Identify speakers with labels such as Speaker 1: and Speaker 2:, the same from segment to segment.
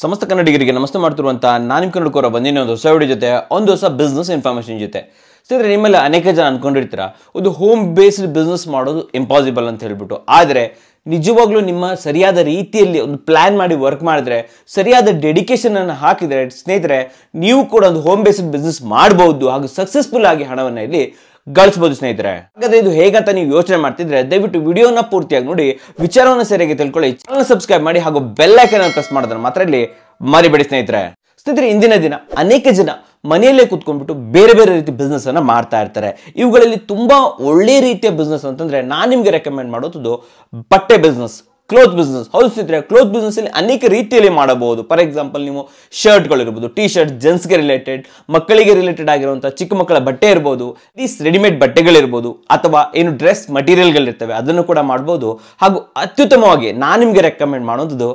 Speaker 1: ಸಮಸ್ತ ಕನ್ನಡಿಗರಿಗೆ ನಮಸ್ತೆ ಮಾಡ್ತಿರುವಂತಹ ನಾನು ನಿಮ್ಮ ಕೋರ ಬಂದಿನ ಒಂದು ಹೊಸ ವಿಡಿಯೋ ಜೊತೆ ಒಂದು ಹೊಸ ಬಿಸ್ನೆಸ್ ಇನ್ಫಾರ್ಮೇಷನ್ ಜೊತೆ ಸ್ನೇಹಿತರೆ ನಿಮ್ಮಲ್ಲಿ ಅನೇಕ ಜನ ಅಂದ್ಕೊಂಡಿರ್ತೀರ ಒಂದು ಹೋಮ್ ಬೇಸ್ಡ್ ಬಿಸ್ನೆಸ್ ಮಾಡೋದು ಇಂಪಾಸಿಬಲ್ ಅಂತ ಹೇಳ್ಬಿಟ್ಟು ಆದರೆ ನಿಜವಾಗ್ಲೂ ನಿಮ್ಮ ಸರಿಯಾದ ರೀತಿಯಲ್ಲಿ ಒಂದು ಪ್ಲಾನ್ ಮಾಡಿ ವರ್ಕ್ ಮಾಡಿದ್ರೆ ಸರಿಯಾದ ಡೆಡಿಕೇಶನ್ ಅನ್ನು ಹಾಕಿದರೆ ಸ್ನೇಹಿತರೆ ನೀವು ಕೂಡ ಒಂದು ಹೋಮ್ ಬೇಸ್ಡ್ ಬಿಸ್ನೆಸ್ ಮಾಡಬಹುದು ಹಾಗೂ ಸಕ್ಸಸ್ಫುಲ್ ಆಗಿ ಹಣವನ್ನು ಇಲ್ಲಿ ಗಳಿಸಬಹುದು ಸ್ನೇಹಿತರೆ ಹಾಗಾದ್ರೆ ಇದು ಹೇಗಂತ ನೀವು ಯೋಚನೆ ಮಾಡ್ತಿದ್ರೆ ದಯವಿಟ್ಟು ವಿಡಿಯೋನ ಪೂರ್ತಿಯಾಗಿ ನೋಡಿ ವಿಚಾರವನ್ನು ಸರಿಯಾಗಿ ತಿಳ್ಕೊಳ್ಳಿ ಚಾನಲ್ ಸಬ್ಸ್ಕ್ರೈಬ್ ಮಾಡಿ ಹಾಗೂ ಬೆಲ್ ಐಕನ್ ಪ್ರೆಸ್ ಮಾಡೋದನ್ನ ಮಾತ್ರ ಇಲ್ಲಿ ಮರಿಬೇಡಿ ಸ್ನೇಹಿತರೆ ಸ್ನೇಹಿತರೆ ಇಂದಿನ ದಿನ ಅನೇಕ ಜನ ಮನೆಯಲ್ಲೇ ಕುತ್ಕೊಂಡ್ಬಿಟ್ಟು ಬೇರೆ ಬೇರೆ ರೀತಿ ಬಿಸ್ನೆಸ್ ಅನ್ನ ಮಾಡ್ತಾ ಇರ್ತಾರೆ ಇವುಗಳಲ್ಲಿ ತುಂಬಾ ಒಳ್ಳೆ ರೀತಿಯ ಬಿಸ್ನೆಸ್ ಅಂತಂದ್ರೆ ನಾನು ನಿಮ್ಗೆ ರೆಕಮೆಂಡ್ ಮಾಡೋದು ಬಟ್ಟೆ ಬಿಸ್ನೆಸ್ ಕ್ಲೋತ್ ಬಿಸ್ನೆಸ್ ಸ್ನೇಹಿತರೆ ಕ್ಲೋತ್ ಬಿಸ್ನೆಸ್ ಅಲ್ಲಿ ಅನೇಕ ರೀತಿಯಲ್ಲಿ ಮಾಡಬಹುದು ಫಾರ್ ಎಕ್ಸಾಂಪಲ್ ನೀವು ಶರ್ಟ್ಗಳು ಇರಬಹುದು ಟಿ ಶರ್ಟ್ ಜೆಂಟ್ಸ್ಗೆ ರಿಲೇಟೆಡ್ ಮಕ್ಕಳಿಗೆ ರಿಲೇಟೆಡ್ ಆಗಿರುವಂತಹ ಚಿಕ್ಕ ಮಕ್ಕಳ ಬಟ್ಟೆ ಇರಬಹುದು ದೀಸ್ ರೆಡಿಮೇಡ್ ಬಟ್ಟೆಗಳಿರ್ಬೋದು ಅಥವಾ ಏನು ಡ್ರೆಸ್ ಇರ್ತವೆ ಅದನ್ನು ಕೂಡ ಮಾಡಬಹುದು ಹಾಗೂ ಅತ್ಯುತ್ತಮವಾಗಿ ನಾನು ನಿಮಗೆ ರೆಕಮೆಂಡ್ ಮಾಡುವಂಥದ್ದು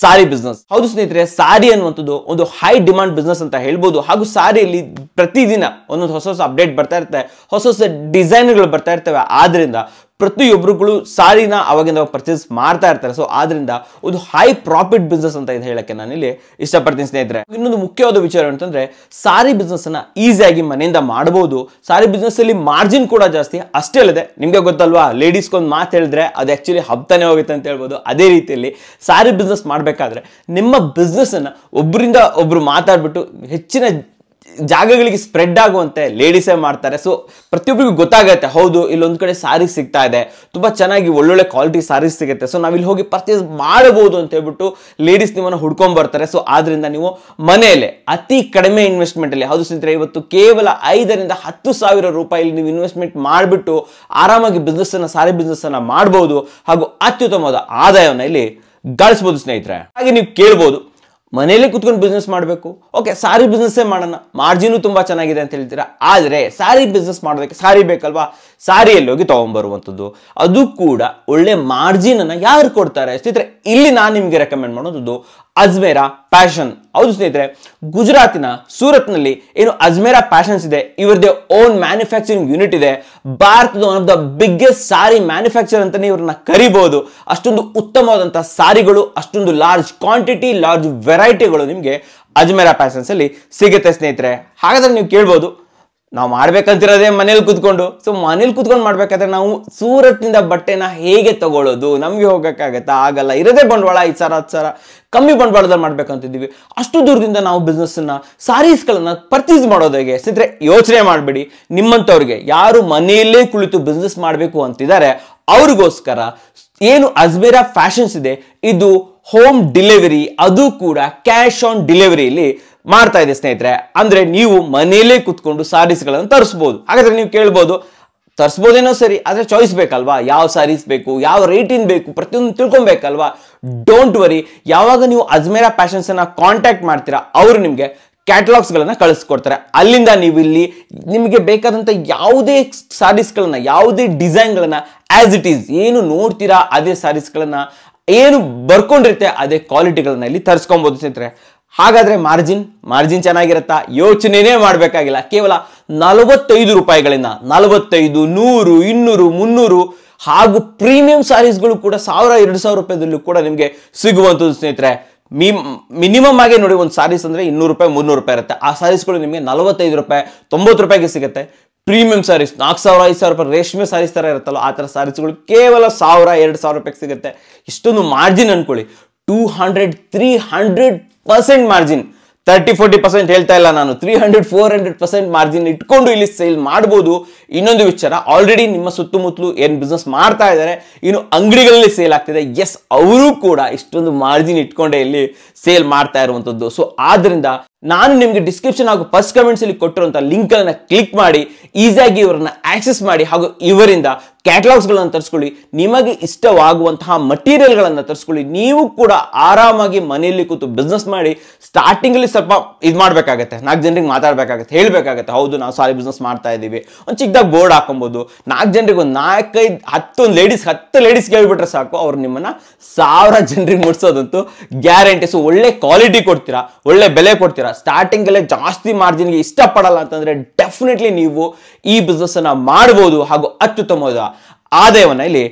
Speaker 1: ಸಾರಿ ಬಿಸ್ನೆಸ್ ಹೌದು ಸ್ನೇಹಿತರೆ ಸಾರಿ ಅನ್ನುವಂಥದ್ದು ಒಂದು ಹೈ ಡಿಮಾಂಡ್ ಬಿಸ್ನೆಸ್ ಅಂತ ಹೇಳ್ಬೋದು ಹಾಗೂ ಸಾರಿಯಲ್ಲಿ ಪ್ರತಿದಿನ ಒಂದೊಂದು ಹೊಸ ಹೊಸ ಅಪ್ಡೇಟ್ ಬರ್ತಾ ಇರ್ತವೆ ಹೊಸ ಹೊಸ ಡಿಸೈನ್ಗಳು ಬರ್ತಾ ಇರ್ತವೆ ಆದ್ರಿಂದ ಪ್ರತಿಯೊಬ್ಬರುಗಳು ಸಾರಿನ ಅವಾಗಿಂದ ಪರ್ಚೇಸ್ ಮಾಡ್ತಾ ಇರ್ತಾರೆ ಸೊ ಆದ್ರಿಂದ ಒಂದು ಹೈ ಪ್ರಾಫಿಟ್ ಬಿಸ್ನೆಸ್ ಅಂತ ಇದು ಹೇಳಕ್ಕೆ ನಾನಿಲ್ಲಿ ಇಷ್ಟಪಡ್ತೀನಿ ಸ್ನೇಹಿತರೆ ಇನ್ನೊಂದು ಮುಖ್ಯವಾದ ವಿಚಾರ ಅಂತಂದ್ರೆ ಸಾರಿ ಬಿಸ್ನೆಸ್ ಅನ್ನ ಈಸಿಯಾಗಿ ಮನೆಯಿಂದ ಮಾಡಬಹುದು ಸಾರಿ ಬಿಸ್ನೆಸ್ ಅಲ್ಲಿ ಮಾರ್ಜಿನ್ ಕೂಡ ಜಾಸ್ತಿ ಅಷ್ಟೇ ಅಲ್ಲದೆ ನಿಮ್ಗೆ ಗೊತ್ತಲ್ವಾ ಲೇಡೀಸ್ಗೊಂದು ಮಾತು ಹೇಳಿದ್ರೆ ಅದು ಆಕ್ಚುಲಿ ಹಬ್ತಾನೆ ಹೋಗುತ್ತೆ ಅಂತ ಹೇಳ್ಬೋದು ಅದೇ ರೀತಿಯಲ್ಲಿ ಸಾರಿ ಬಿಸ್ನೆಸ್ ಮಾಡಬೇಕಾದ್ರೆ ನಿಮ್ಮ ಬಿಸ್ನೆಸ್ ಅನ್ನ ಒಬ್ಬರಿಂದ ಒಬ್ರು ಮಾತಾಡ್ಬಿಟ್ಟು ಹೆಚ್ಚಿನ ಜಾಗಗಳಿಗೆ ಸ್ಪ್ರೆಡ್ ಆಗುವಂತೆ ಲೇಡೀಸೇ ಮಾಡ್ತಾರೆ ಸೊ ಪ್ರತಿಯೊಬ್ಬರಿಗೂ ಗೊತ್ತಾಗುತ್ತೆ ಹೌದು ಇಲ್ಲೊಂದು ಕಡೆ ಸಾರಿ ಸಿಗ್ತಾ ಇದೆ ತುಂಬ ಚೆನ್ನಾಗಿ ಒಳ್ಳೊಳ್ಳೆ ಕ್ವಾಲಿಟಿ ಸಾರೀಸ್ ಸಿಗುತ್ತೆ ಸೊ ನಾವಿಲ್ಲಿ ಹೋಗಿ ಪರ್ಚೇಸ್ ಮಾಡಬಹುದು ಅಂತ ಹೇಳ್ಬಿಟ್ಟು ಲೇಡೀಸ್ ನಿಮ್ಮನ್ನು ಬರ್ತಾರೆ ಸೊ ಆದ್ರಿಂದ ನೀವು ಮನೆಯಲ್ಲೇ ಅತಿ ಕಡಿಮೆ ಇನ್ವೆಸ್ಟ್ಮೆಂಟಲ್ಲಿ ಹೌದು ಸ್ನೇಹಿತರೆ ಇವತ್ತು ಕೇವಲ ಐದರಿಂದ ಹತ್ತು ಸಾವಿರ ರೂಪಾಯಿಲಿ ನೀವು ಇನ್ವೆಸ್ಟ್ಮೆಂಟ್ ಮಾಡಿಬಿಟ್ಟು ಆರಾಮಾಗಿ ಅನ್ನು ಸಾರಿ ಬಿಸ್ನೆಸ್ಸನ್ನು ಮಾಡಬಹುದು ಹಾಗೂ ಅತ್ಯುತ್ತಮವಾದ ಆದಾಯವನ್ನು ಇಲ್ಲಿ ಗಳಿಸ್ಬೋದು ಸ್ನೇಹಿತರೆ ಹಾಗೆ ನೀವು ಕೇಳ್ಬೋದು ಮನೇಲೆ ಕುತ್ಕೊಂಡು ಬಿಸ್ನೆಸ್ ಮಾಡಬೇಕು ಓಕೆ ಸಾರಿ ಬಿಸ್ನೆಸ್ಸೇ ಮಾಡೋಣ ಮಾರ್ಜಿನ್ ತುಂಬ ಚೆನ್ನಾಗಿದೆ ಅಂತ ಹೇಳ್ತೀರಾ ಆದರೆ ಸಾರಿ ಬಿಸ್ನೆಸ್ ಮಾಡೋದಕ್ಕೆ ಸಾರಿ ಬೇಕಲ್ವಾ ಸಾರಿಯಲ್ಲಿ ಹೋಗಿ ತೊಗೊಂಬರುವಂಥದ್ದು ಅದು ಕೂಡ ಒಳ್ಳೆ ಮಾರ್ಜಿನನ್ನು ಯಾರು ಕೊಡ್ತಾರೆ ಸ್ನೇಹಿತರೆ ಇಲ್ಲಿ ನಾನು ನಿಮಗೆ ರೆಕಮೆಂಡ್ ಮಾಡೋದು ಅಜ್ಮೇರಾ ಪ್ಯಾಷನ್ ಹೌದು ಸ್ನೇಹಿತರೆ ಗುಜರಾತಿನ ಸೂರತ್ನಲ್ಲಿ ಏನು ಅಜ್ಮೇರಾ ಪ್ಯಾಷನ್ಸ್ ಇದೆ ಇವರದೇ ಓನ್ ಮ್ಯಾನುಫ್ಯಾಕ್ಚರಿಂಗ್ ಯೂನಿಟ್ ಇದೆ ಭಾರತದ one of the biggest sari manufacturer ಅಂತಲೇ ಇವ್ರನ್ನ ಕರಿಬಹುದು ಅಷ್ಟೊಂದು ಉತ್ತಮವಾದಂತಹ ಸಾರಿಗಳು ಅಷ್ಟೊಂದು ಲಾರ್ಜ್ ಕ್ವಾಂಟಿಟಿ ಲಾರ್ಜ್ ವೆರೈಟಿಗಳು ನಿಮಗೆ ಅಜ್ಮೇರಾ ಅಲ್ಲಿ ಸಿಗುತ್ತೆ ಸ್ನೇಹಿತರೆ ಹಾಗಾದ್ರೆ ನೀವು ಕೇಳ್ಬೋದು ನಾವು ಮಾಡ್ಬೇಕಂತಿರೋದೇ ಮನೇಲಿ ಕುತ್ಕೊಂಡು ಸೊ ಮನೇಲಿ ಕುತ್ಕೊಂಡು ಮಾಡ್ಬೇಕಾದ್ರೆ ನಾವು ಸೂರತ್ನಿಂದ ಬಟ್ಟೆನ ಹೇಗೆ ತಗೊಳ್ಳೋದು ನಮಗೆ ಹೋಗೋಕ್ಕಾಗತ್ತಾ ಆಗಲ್ಲ ಇರೋದೇ ಬಂಡವಾಳ ಐದು ಸಾವಿರ ಹತ್ತು ಸಾವಿರ ಕಮ್ಮಿ ಬಂಡವಾಳದಲ್ಲಿ ಮಾಡ್ಬೇಕಂತಿದ್ದೀವಿ ಅಷ್ಟು ದೂರದಿಂದ ನಾವು ಬಿಸ್ನೆಸ್ಸನ್ನು ಸಾರೀಸ್ಗಳನ್ನು ಪರ್ಚೇಸ್ ಮಾಡೋದಾಗೆ ಸಿದ್ರೆ ಯೋಚನೆ ಮಾಡಬೇಡಿ ನಿಮ್ಮಂಥವ್ರಿಗೆ ಯಾರು ಮನೆಯಲ್ಲೇ ಕುಳಿತು ಬಿಸ್ನೆಸ್ ಮಾಡಬೇಕು ಅಂತಿದ್ದಾರೆ ಅವ್ರಿಗೋಸ್ಕರ ಏನು ಅಜ್ಬೇರಾ ಫ್ಯಾಷನ್ಸ್ ಇದೆ ಇದು ಹೋಮ್ ಡಿಲಿವರಿ ಅದು ಕೂಡ ಕ್ಯಾಶ್ ಆನ್ ಡೆಲಿವರಿಯಲ್ಲಿ ಮಾಡ್ತಾ ಇದೆ ಸ್ನೇಹಿತರೆ ಅಂದ್ರೆ ನೀವು ಮನೆಯಲ್ಲೇ ಕುತ್ಕೊಂಡು ಸಾರೀಸ್ಗಳನ್ನು ತರಿಸ್ಬೋದು ಹಾಗಾದ್ರೆ ನೀವು ಕೇಳ್ಬೋದು ತರಿಸ್ಬೋದೇನೋ ಸರಿ ಆದರೆ ಚಾಯ್ಸ್ ಬೇಕಲ್ವಾ ಯಾವ ಸಾರೀಸ್ ಬೇಕು ಯಾವ ರೇಟಿಂಗ್ ಬೇಕು ಪ್ರತಿಯೊಂದು ತಿಳ್ಕೊಬೇಕಲ್ವಾ ಡೋಂಟ್ ವರಿ ಯಾವಾಗ ನೀವು ಅಜ್ಮೇರಾ ಪ್ಯಾಷನ್ಸನ್ನು ಕಾಂಟ್ಯಾಕ್ಟ್ ಮಾಡ್ತೀರಾ ಅವರು ನಿಮಗೆ ಕ್ಯಾಟಲಾಗ್ಸ್ಗಳನ್ನು ಕಳಿಸ್ಕೊಡ್ತಾರೆ ಅಲ್ಲಿಂದ ನೀವು ಇಲ್ಲಿ ನಿಮಗೆ ಬೇಕಾದಂಥ ಯಾವುದೇ ಸಾರೀಸ್ಗಳನ್ನು ಯಾವುದೇ ಡಿಸೈನ್ಗಳನ್ನು ಆ್ಯಸ್ ಇಟ್ ಈಸ್ ಏನು ನೋಡ್ತೀರಾ ಅದೇ ಸಾರೀಸ್ಗಳನ್ನು ಏನು ಬರ್ಕೊಂಡಿರುತ್ತೆ ಅದೇ ಕ್ವಾಲಿಟಿಗಳನ್ನ ಇಲ್ಲಿ ತರಿಸ್ಕೊಬೋದು ಸ್ನೇಹಿತರೆ ಹಾಗಾದ್ರೆ ಮಾರ್ಜಿನ್ ಮಾರ್ಜಿನ್ ಚೆನ್ನಾಗಿರುತ್ತಾ ಯೋಚನೆನೇ ಮಾಡಬೇಕಾಗಿಲ್ಲ ಕೇವಲ ನಲವತ್ತೈದು ರೂಪಾಯಿಗಳಿಂದ ನಲವತ್ತೈದು ನೂರು ಇನ್ನೂರು ಮುನ್ನೂರು ಹಾಗೂ ಪ್ರೀಮಿಯಂ ಸಾರೀಸ್ಗಳು ಕೂಡ ಸಾವಿರ ಎರಡು ಸಾವಿರ ರೂಪಾಯಿದಲ್ಲೂ ಕೂಡ ನಿಮಗೆ ಸಿಗುವಂಥದ್ದು ಸ್ನೇಹಿತರೆ ಮಿ ಮಿನಿಮಮ್ ಆಗಿ ನೋಡಿ ಒಂದು ಸಾರೀಸ್ ಅಂದರೆ ಇನ್ನೂರು ರೂಪಾಯಿ ಮುನ್ನೂರು ರೂಪಾಯಿ ಇರುತ್ತೆ ಆ ಸಾರೀಸ್ಗಳು ನಿಮಗೆ ನಲವತ್ತೈದು ರೂಪಾಯಿ ತೊಂಬತ್ತು ರೂಪಾಯಿಗೆ ಸಿಗುತ್ತೆ ಪ್ರೀಮಿಯಂ ಸಾರೀಸ್ ನಾಲ್ಕು ಸಾವಿರ ಐದು ಸಾವಿರ ರೂಪಾಯಿ ರೇಷ್ಮೆ ಸಾರೀಸ್ ಥರ ಇರುತ್ತಲ್ಲ ಆ ಥರ ಸಾರೀಸ್ಗಳು ಕೇವಲ ಸಾವಿರ ಎರಡು ಸಾವಿರ ರೂಪಾಯಿಗೆ ಸಿಗುತ್ತೆ ಇಷ್ಟೊಂದು ಮಾರ್ಜಿನ್ ಅಂದ್ಕೊಳ್ಳಿ two hundred three hundred percent margin thirty forty percent ಹೇಳ್ತಾ ಇಲ್ಲ ನಾನು three hundred four hundred percent margin ಇಟ್ಕೊಂಡು ಇಲ್ಲಿ ಸೇಲ್ ಮಾಡ್ಬೋದು ಇನ್ನೊಂದು ವಿಚಾರ ಆಲ್ರೆಡಿ ನಿಮ್ಮ ಸುತ್ತಮುತ್ತಲು ಏನು ಬಿಸ್ನೆಸ್ ಮಾಡ್ತಾ ಇದ್ದಾರೆ ಇನ್ನು ಅಂಗಡಿಗಳಲ್ಲಿ ಸೇಲ್ ಆಗ್ತಿದೆ ಎಸ್ ಅವರು ಕೂಡ ಇಷ್ಟೊಂದು ಮಾರ್ಜಿನ್ ಇಟ್ಕೊಂಡೇ ಇಲ್ಲಿ ಸೇಲ್ ಮಾಡ್ತಾ ಇರುವಂಥದ್ದು ಸೊ ಆದ್ದರಿಂದ ನಾನು ನಿಮಗೆ ಡಿಸ್ಕ್ರಿಪ್ಷನ್ ಹಾಗೂ ಫಸ್ಟ್ ಕಮೆಂಟ್ಸ್ ಅಲ್ಲಿ ಕೊಟ್ಟಿರುವಂತಹ ಲಿಂಕ್ ಅನ್ನ ಕ್ಲಿಕ್ ಮಾಡಿ ಈಸಿಯಾಗಿ ಇವರನ್ನ ಆಕ್ಸೆಸ್ ಮಾಡಿ ಹಾಗೂ ಇವರಿಂದ ಕ್ಯಾಟಲಾಗ್ಸ್ ಗಳನ್ನ ತರಿಸ್ಕೊಳ್ಳಿ ನಿಮಗೆ ಇಷ್ಟವಾಗುವಂತಹ ಮಟೀರಿಯಲ್ ಗಳನ್ನ ತರಿಸ್ಕೊಳ್ಳಿ ನೀವು ಕೂಡ ಆರಾಮಾಗಿ ಮನೆಯಲ್ಲಿ ಕೂತು ಬಿಸ್ನೆಸ್ ಮಾಡಿ ಸ್ಟಾರ್ಟಿಂಗ್ ಅಲ್ಲಿ ಸ್ವಲ್ಪ ಇದು ಮಾಡ್ಬೇಕಾಗತ್ತೆ ನಾಲ್ಕು ಜನರಿಗೆ ಮಾತಾಡ್ಬೇಕಾಗತ್ತೆ ಹೇಳ್ಬೇಕಾಗತ್ತೆ ಹೌದು ನಾವು ಸಾರಿ ಬಿಸ್ನೆಸ್ ಮಾಡ್ತಾ ಇದ್ದೀವಿ ಒಂದು ಚಿಕ್ಕದಾಗ ಬೋರ್ಡ್ ಹಾಕೊಬಹುದು ನಾಲ್ಕು ಜನರಿಗೆ ಒಂದು ನಾಲ್ಕೈದು ಹತ್ತು ಲೇಡೀಸ್ ಹತ್ತು ಲೇಡೀಸ್ ಕೇಳ್ಬಿಟ್ರೆ ಸಾಕು ಅವ್ರು ನಿಮ್ಮನ್ನ ಸಾವಿರ ಜನರಿಗೆ ಮುಟ್ಸೋದಂತೂ ಗ್ಯಾರಂಟಿ ಸೊ ಒಳ್ಳೆ ಕ್ವಾಲಿಟಿ ಕೊಡ್ತೀರಾ ಒಳ್ಳೆ ಬೆಲೆ ಕೊಡ್ತೀರಾ ಸ್ಟಾರ್ಟಿಂಗ್ ಸ್ಟಾರ್ಟಿಂಗಲ್ಲೇ ಜಾಸ್ತಿ ಮಾರ್ಜಿನ್ಗೆ ಇಷ್ಟಪಡಲ್ಲ ಅಂತಂದ್ರೆ ಡೆಫಿನೆಟ್ಲಿ ನೀವು ಈ ಅನ್ನ ಮಾಡ್ಬೋದು ಹಾಗೂ ಅತ್ಯುತ್ತಮವಾದ ಆದಾಯವನ್ನು ಇಲ್ಲಿ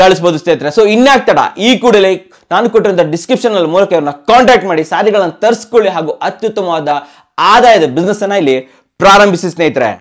Speaker 1: ಗಳಿಸಬಹುದು ಸ್ನೇಹಿತರೆ ಸೊ ಇನ್ಯಾಕ್ ತಡ ಈ ಕೂಡಲೇ ನಾನು ಕೊಟ್ಟಿರುವಂಥ ಡಿಸ್ಕ್ರಿಪ್ಷನ್ ಮೂಲಕ ಇವ್ರನ್ನ ಕಾಂಟ್ಯಾಕ್ಟ್ ಮಾಡಿ ಸಾರಿಗಳನ್ನು ತರಿಸ್ಕೊಳ್ಳಿ ಹಾಗೂ ಅತ್ಯುತ್ತಮವಾದ ಆದಾಯದ ಬಿಸ್ನೆಸ್ ಅನ್ನ ಇಲ್ಲಿ ಪ್ರಾರಂಭಿಸಿ ಸ್ನೇಹಿತರೆ